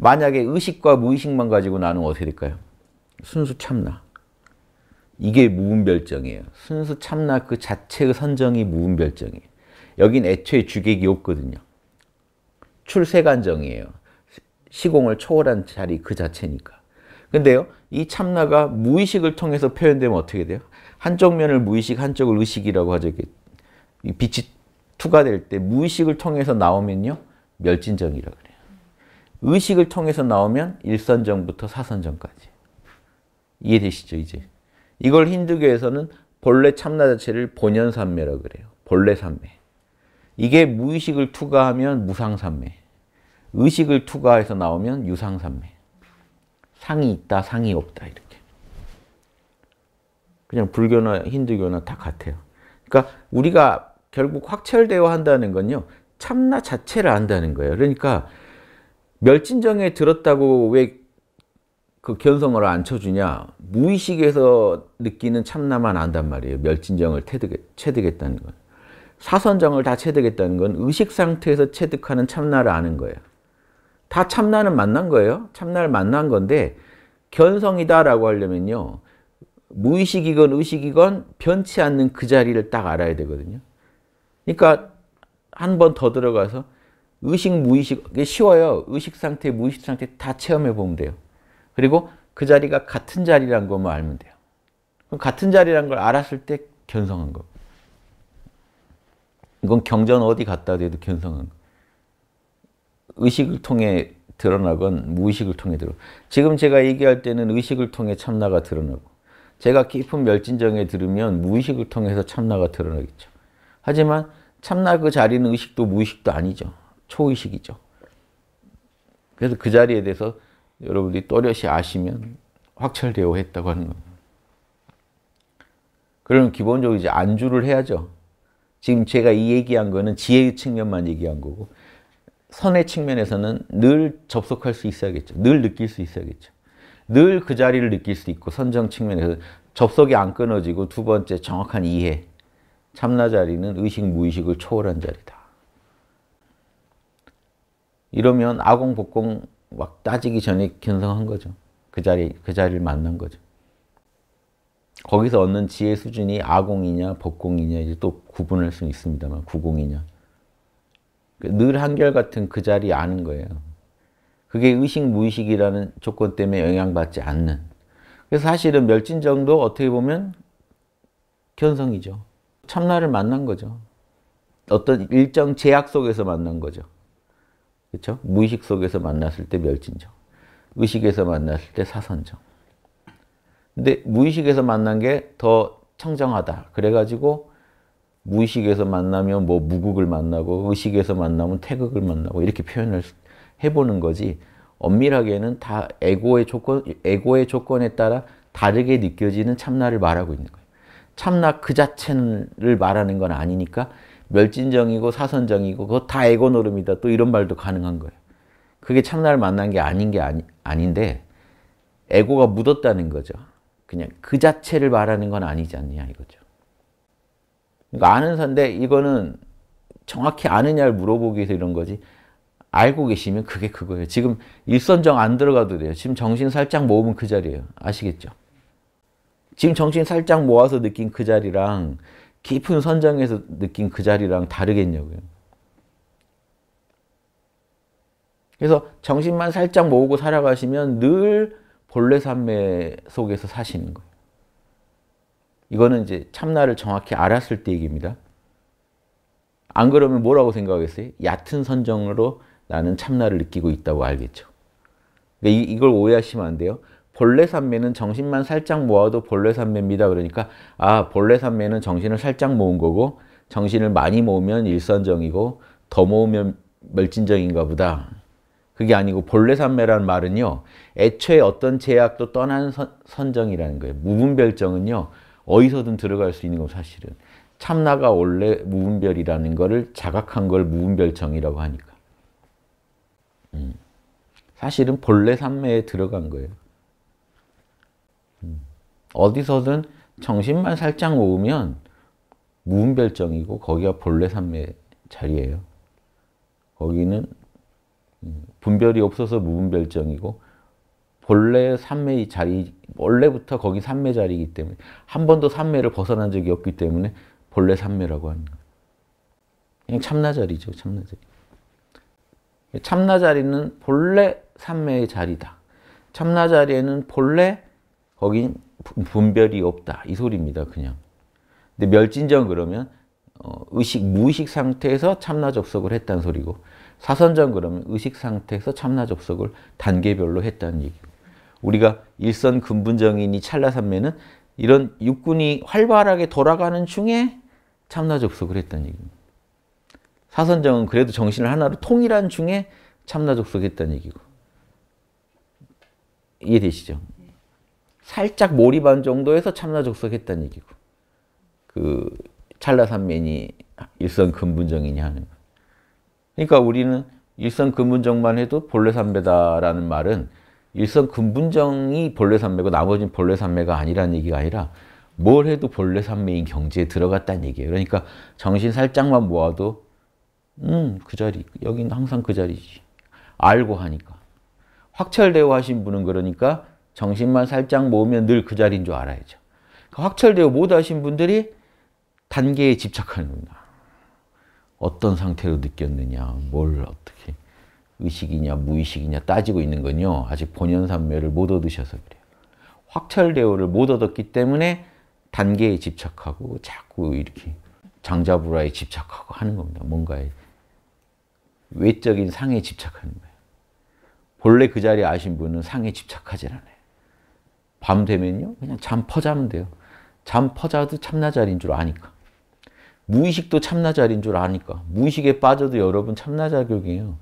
만약에 의식과 무의식만 가지고 나는 어떻게 될까요? 순수 참나. 이게 무분별정이에요. 순수 참나 그 자체의 그 선정이 무분별정이에요. 여긴 애초에 주객이 없거든요. 출세간정이에요. 시공을 초월한 자리 그 자체니까. 근데요, 이 참나가 무의식을 통해서 표현되면 어떻게 돼요? 한쪽 면을 무의식, 한쪽을 의식이라고 하죠. 빛이 투과될 때 무의식을 통해서 나오면요, 멸진정이라고 그래요. 의식을 통해서 나오면 일선정부터 사선정까지. 이해되시죠, 이제? 이걸 힌두교에서는 본래 참나 자체를 본연삼매라고 그래요. 본래 삼매. 이게 무의식을 투과하면 무상삼매. 의식을 투과해서 나오면 유상삼매. 상이 있다, 상이 없다 이렇게. 그냥 불교나 힌두교나 다 같아요. 그러니까 우리가 결국 확철대화 한다는 건요. 참나 자체를 안다는 거예요. 그러니까 멸진정에 들었다고 왜 그 견성을 안 쳐주냐? 무의식에서 느끼는 참나만 안단 말이에요. 멸진정을 체득했, 다는 건. 사선정을 다 체득했다는 건 의식 상태에서 체득하는 참나를 아는 거예요. 다 참나는 만난 거예요. 참나를 만난 건데 견성이다라고 하려면요. 무의식이건 의식이건 변치 않는 그 자리를 딱 알아야 되거든요. 그러니까 한 번 더 들어가서 의식, 무의식, 이게 쉬워요. 의식 상태, 무의식 상태 다 체험해 보면 돼요. 그리고 그 자리가 같은 자리란 것만 알면 돼요. 그럼 같은 자리란 걸 알았을 때 견성한 거. 이건 경전 어디 갔다 돼도 견성한 거. 의식을 통해 드러나건 무의식을 통해 드러나 지금 제가 얘기할 때는 의식을 통해 참나가 드러나고 제가 깊은 멸진정에 들으면 무의식을 통해서 참나가 드러나겠죠. 하지만 참나 그 자리는 의식도 무의식도 아니죠. 초의식이죠. 그래서 그 자리에 대해서 여러분들이 또렷이 아시면 확철되어 했다고 하는 겁니다. 그러면 기본적으로 이제 안주를 해야죠. 지금 제가 이 얘기한 거는 지혜의 측면만 얘기한 거고 선의 측면에서는 늘 접속할 수 있어야겠죠. 늘 느낄 수 있어야겠죠. 늘 그 자리를 느낄 수 있고 선정 측면에서 접속이 안 끊어지고 두 번째 정확한 이해 참나 자리는 의식 무의식을 초월한 자리다. 이러면 아공 복공 막 따지기 전에 견성한 거죠. 그 자리 그 자리를 만난 거죠. 거기서 얻는 지혜 수준이 아공이냐 법공이냐 이제 또 구분할 수는 있습니다만 구공이냐 그 늘 한결같은 그 자리 아는 거예요. 그게 의식 무의식이라는 조건 때문에 영향받지 않는 그래서 사실은 멸진정도 어떻게 보면 견성이죠. 참나를 만난 거죠. 어떤 일정 제약 속에서 만난 거죠. 그렇죠? 무의식 속에서 만났을 때 멸진정. 의식에서 만났을 때 사선정. 근데 무의식에서 만난 게 더 청정하다. 그래가지고 무의식에서 만나면 뭐 무극을 만나고 의식에서 만나면 태극을 만나고 이렇게 표현을 해보는 거지 엄밀하게는 다 에고의 조건, 에고의 조건에 따라 다르게 느껴지는 참나를 말하고 있는 거예요. 참나 그 자체를 말하는 건 아니니까 멸진정이고 사선정이고 그거 다 에고 노름이다. 또 이런 말도 가능한 거예요. 그게 참나를 만난 게 아닌 게 아니, 아닌데 에고가 묻었다는 거죠. 그냥 그 자체를 말하는 건 아니지 않냐 이거죠. 그러니까 아는 선데 이거는 정확히 아느냐를 물어보기 위해서 이런 거지 알고 계시면 그게 그거예요. 지금 일선정 안 들어가도 돼요. 지금 정신 살짝 모으면 그 자리예요. 아시겠죠? 지금 정신 살짝 모아서 느낀 그 자리랑 깊은 선장에서 느낀 그 자리랑 다르겠냐고요. 그래서 정신만 살짝 모으고 살아가시면 늘 본래 삶의 속에서 사시는 거예요. 이거는 이제 참나를 정확히 알았을 때 얘기입니다. 안 그러면 뭐라고 생각하어요 얕은 선정으로 나는 참나를 느끼고 있다고 알겠죠. 그러니까 이, 이걸 오해하시면 안 돼요. 본래산매는 정신만 살짝 모아도 본래산매입니다. 그러니까 아 본래산매는 정신을 살짝 모은 거고 정신을 많이 모으면 일선정이고 더 모으면 멸진정인가 보다. 그게 아니고 본래산매라는 말은요. 애초에 어떤 제약도 떠난 선, 정이라는 거예요. 무분별정은요. 어디서든 들어갈 수 있는 거 사실은. 참나가 원래 무분별이라는 거를 자각한 걸 무분별정이라고 하니까. 음. 사실은 본래 산매에 들어간 거예요. 어디서든 정신만 살짝 모으면 무음별정이고 거기가 본래 삼매 자리예요. 거기는 음, 분별이 없어서 무분별정이고 본래 삼매의 자리 원래부터 거기 삼매 자리이기 때문에 한 번도 삼매를 벗어난 적이 없기 때문에 본래 삼매라고 하는 거예요. 참나 자리죠, 참나 자리. 참나 자리는 본래 삼매의 자리다. 참나 자리에는 본래 거긴 분별이 없다. 이 소리입니다. 그냥. 근데 멸진전 그러면 어, 의식, 무의식 상태에서 참나 접속을 했다는 소리고 사선전 그러면 의식 상태에서 참나 접속을 단계별로 했다는 얘기 우리가 일선 근분정인이 찰나산매는 이런 육군이 활발하게 돌아가는 중에 참나 접속을 했다는 얘기입니다. 사선정은 그래도 정신을 하나로 통일한 중에 참나 접속했다는 얘기고 이해되시죠? 살짝 몰입한 정도에서 참나족석했다는 얘기고 그찰나산맨이일성근본정이냐 하는 거 그러니까 우리는 일성근분정만 해도 본래삼매다라는 말은 일성근분정이 본래삼매고 나머지는 본래삼매가 아니라는 얘기가 아니라 뭘 해도 본래삼매인 경지에 들어갔다는 얘기예요. 그러니까 정신 살짝만 모아도 음그 자리 여기는 항상 그 자리지 알고 하니까 확철대오 하신 분은 그러니까 정신만 살짝 모으면 늘 그 자리인 줄 알아야죠. 그러니까 확철되어 못하신 분들이 단계에 집착하는 겁니 어떤 상태로 느꼈느냐, 뭘 어떻게 의식이냐 무의식이냐 따지고 있는 건요. 아직 본연산매를 못 얻으셔서 그래요. 확철대오를 못 얻었기 때문에 단계에 집착하고 자꾸 이렇게 장자불화에 집착하고 하는 겁니다. 뭔가에 외적인 상에 집착하는 거예요. 본래 그 자리에 아신 분은 상에 집착하지 않아요. 밤 되면요. 그냥 잠 퍼자면 돼요. 잠 퍼자도 참나자리인 줄 아니까. 무의식도 참나자리인 줄 아니까. 무의식에 빠져도 여러분 참나작용이에요.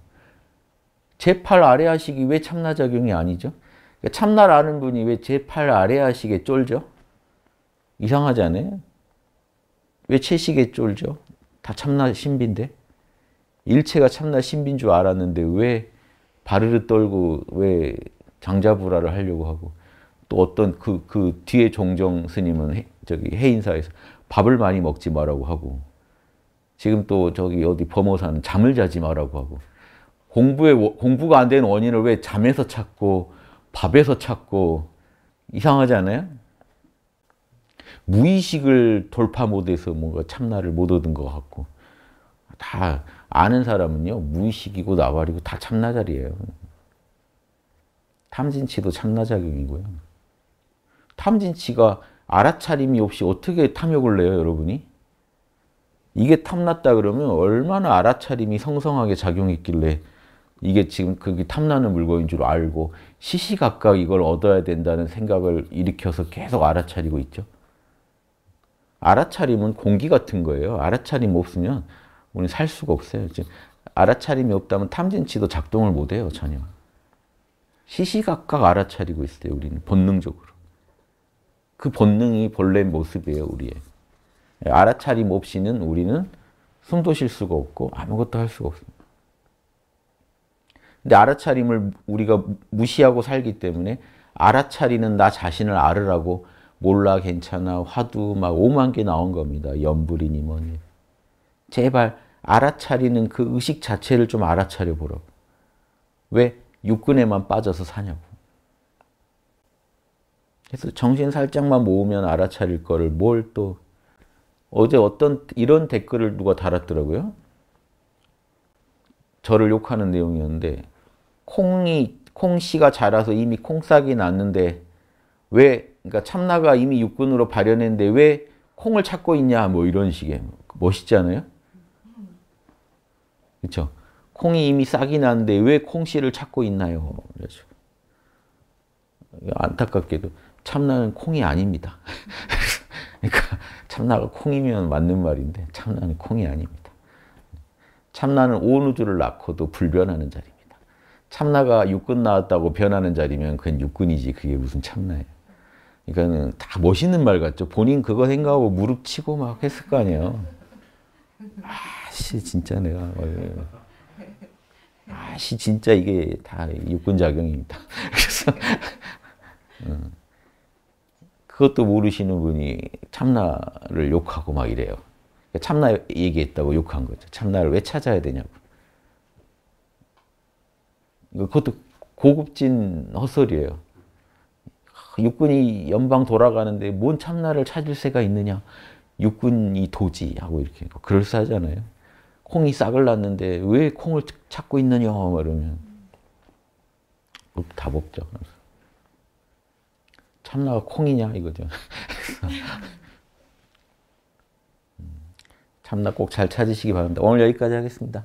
제 팔 아래 하식이 왜 참나작용이 아니죠? 그러니까 참나를 는 분이 왜 제 팔 아래 하식에 쫄죠? 이상하지 않아요? 왜 채식에 쫄죠? 다 참나 신비인데? 일체가 참나 신비인 줄 알았는데 왜 바르르 떨고 왜 장자부라를 하려고 하고 또 어떤 그, 그 뒤에 종정 스님은 해, 저기 해인사에서 밥을 많이 먹지 마라고 하고 지금 또 저기 어디 범어사는 잠을 자지 마라고 하고 공부에 공부가 안 되는 원인을 왜 잠에서 찾고 밥에서 찾고 이상하지 않아요? 무의식을 돌파 못해서 뭔가 참나를 못 얻은 것 같고 다 아는 사람은요 무의식이고 나발이고 다 참나 자리예요. 탐진치도 참나 작용이고요. 탐진치가 알아차림이 없이 어떻게 탐욕을 내요, 여러분이? 이게 탐났다 그러면 얼마나 알아차림이 성성하게 작용했길래 이게 지금 그게 탐나는 물건인 줄 알고 시시각각 이걸 얻어야 된다는 생각을 일으켜서 계속 알아차리고 있죠. 알아차림은 공기 같은 거예요. 알아차림 없으면 우리는 살 수가 없어요. 지금 알아차림이 없다면 탐진치도 작동을 못 해요, 전혀. 시시각각 알아차리고 있어요, 우리는 본능적으로. 그 본능이 본래 모습이에요, 우리의. 알아차림 없이는 우리는 숨도 쉴 수가 없고 아무것도 할 수가 없습니다. 근데 알아차림을 우리가 무시하고 살기 때문에 알아차리는 나 자신을 알으라고 몰라 괜찮아 화두 막 오만 개 나온 겁니다. 연불이니 뭐니. 제발 알아차리는 그 의식 자체를 좀 알아차려 보라고. 왜 육근에만 빠져서 사냐고. 그래서 정신 살짝만 모으면 알아차릴 거를 뭘 또 어제 어떤 이런 댓글을 누가 달았더라고요. 저를 욕하는 내용이었는데 콩이 콩씨가 자라서 이미 콩싹이 났는데 왜 그러니까 참나가 이미 육군으로 발현했는데 왜 콩을 찾고 있냐 뭐 이런 식의 멋있지 않아요? 그렇죠? 콩이 이미 싹이 났는데 왜 콩씨를 찾고 있나요? 그래서 뭐 안타깝게도 참나는 콩이 아닙니다. 그러니까 참나가 콩이면 맞는 말인데 참나는 콩이 아닙니다. 참나는 온 우주를 낳고도 불변하는 자리입니다. 참나가 육근 나왔다고 변하는 자리면 그건 육근이지 그게 무슨 참나예요. 그러니까는 다 멋있는 말 같죠. 본인 그거 생각하고 무릎치고 막 했을 거 아니에요. 아씨 진짜 내가 아씨 진짜 이게 다 육군 작용입니다. 그래서 음. 그것도 모르시는 분이 참나를 욕하고 막 이래요. 그러니까 참나 얘기했다고 욕한 거죠. 참나를 왜 찾아야 되냐고. 그것도 고급진 헛소리예요. 육군이 연방 돌아가는데 뭔 참나를 찾을 새가 있느냐. 육군이 도지 하고 이렇게 그럴싸하잖아요. 콩이 싹을 났는데 왜 콩을 찾고 있느냐 이러면 답 없죠. 참나가 콩이냐 이거죠. 음, 참나 꼭 잘 찾으시기 바랍니다. 오늘 여기까지 하겠습니다.